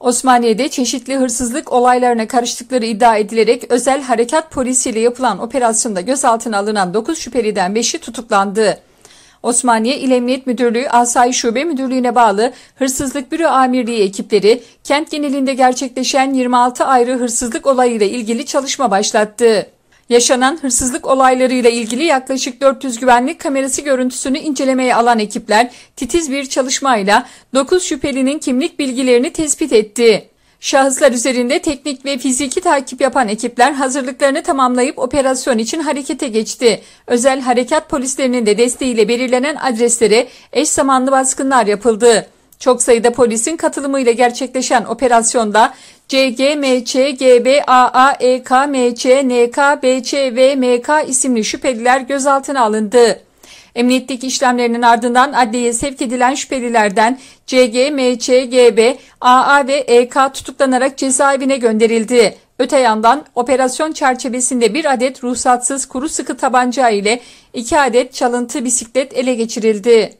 Osmaniye'de çeşitli hırsızlık olaylarına karıştıkları iddia edilerek özel harekat polisiyle yapılan operasyonda gözaltına alınan 9 şüpheliden 5'i tutuklandı. Osmaniye İl Emniyet Müdürlüğü Asayi Şube Müdürlüğü'ne bağlı Hırsızlık Büro Amirliği ekipleri kent genelinde gerçekleşen 26 ayrı hırsızlık olayıyla ilgili çalışma başlattı. Yaşanan hırsızlık olaylarıyla ilgili yaklaşık 400 güvenlik kamerası görüntüsünü incelemeye alan ekipler titiz bir çalışmayla 9 şüphelinin kimlik bilgilerini tespit etti. Şahıslar üzerinde teknik ve fiziki takip yapan ekipler hazırlıklarını tamamlayıp operasyon için harekete geçti. Özel harekat polislerinin de desteğiyle belirlenen adreslere eş zamanlı baskınlar yapıldı. Çok sayıda polisin katılımıyla gerçekleşen operasyonda CGMÇ, e isimli şüpheliler gözaltına alındı. Emniyetlik işlemlerinin ardından adliyeye sevk edilen şüphelilerden CG, AA ve EK tutuklanarak cezaevine gönderildi. Öte yandan operasyon çerçevesinde bir adet ruhsatsız kuru sıkı tabanca ile iki adet çalıntı bisiklet ele geçirildi.